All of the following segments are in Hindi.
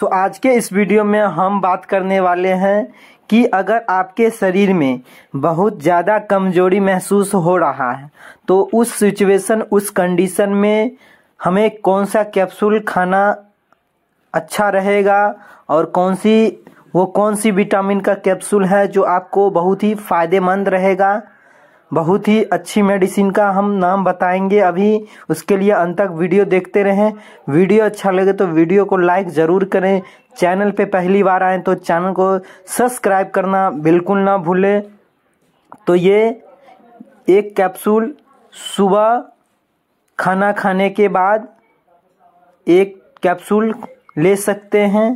तो आज के इस वीडियो में हम बात करने वाले हैं कि अगर आपके शरीर में बहुत ज़्यादा कमजोरी महसूस हो रहा है तो उस सिचुएशन उस कंडीशन में हमें कौन सा कैप्सूल खाना अच्छा रहेगा और कौन सी वो कौन सी विटामिन का कैप्सूल है जो आपको बहुत ही फ़ायदेमंद रहेगा बहुत ही अच्छी मेडिसिन का हम नाम बताएंगे अभी उसके लिए अंत तक वीडियो देखते रहें वीडियो अच्छा लगे तो वीडियो को लाइक ज़रूर करें चैनल पे पहली बार आए तो चैनल को सब्सक्राइब करना बिल्कुल ना भूलें तो ये एक कैप्सूल सुबह खाना खाने के बाद एक कैप्सूल ले सकते हैं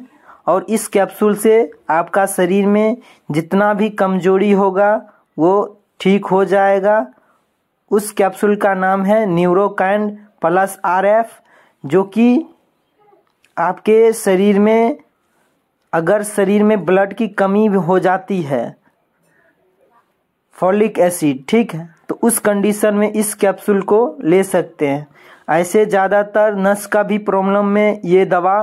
और इस कैप्सूल से आपका शरीर में जितना भी कमजोरी होगा वो ठीक हो जाएगा उस कैप्सूल का नाम है न्यूरोकाइन प्लस आर एफ जो कि आपके शरीर में अगर शरीर में ब्लड की कमी भी हो जाती है फॉलिक एसिड ठीक है तो उस कंडीशन में इस कैप्सूल को ले सकते हैं ऐसे ज़्यादातर नस का भी प्रॉब्लम में ये दवा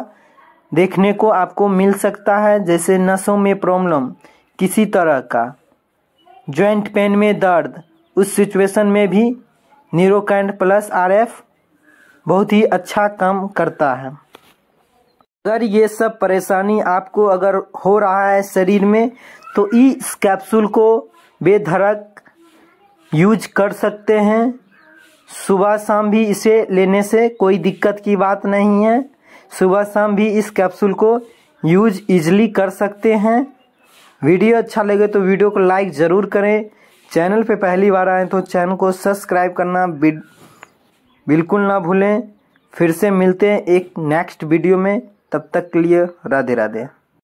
देखने को आपको मिल सकता है जैसे नसों में प्रॉब्लम किसी तरह का जॉइंट पेन में दर्द उस सिचुएशन में भी न्यूरोकैंड प्लस आरएफ बहुत ही अच्छा काम करता है अगर ये सब परेशानी आपको अगर हो रहा है शरीर में तो इस कैप्सूल को बेधड़क यूज कर सकते हैं सुबह शाम भी इसे लेने से कोई दिक्कत की बात नहीं है सुबह शाम भी इस कैप्सूल को यूज इजली कर सकते हैं वीडियो अच्छा लगे तो वीडियो को लाइक ज़रूर करें चैनल पे पहली बार आए तो चैनल को सब्सक्राइब करना बिल्कुल ना भूलें फिर से मिलते हैं एक नेक्स्ट वीडियो में तब तक के लिए राधे राधे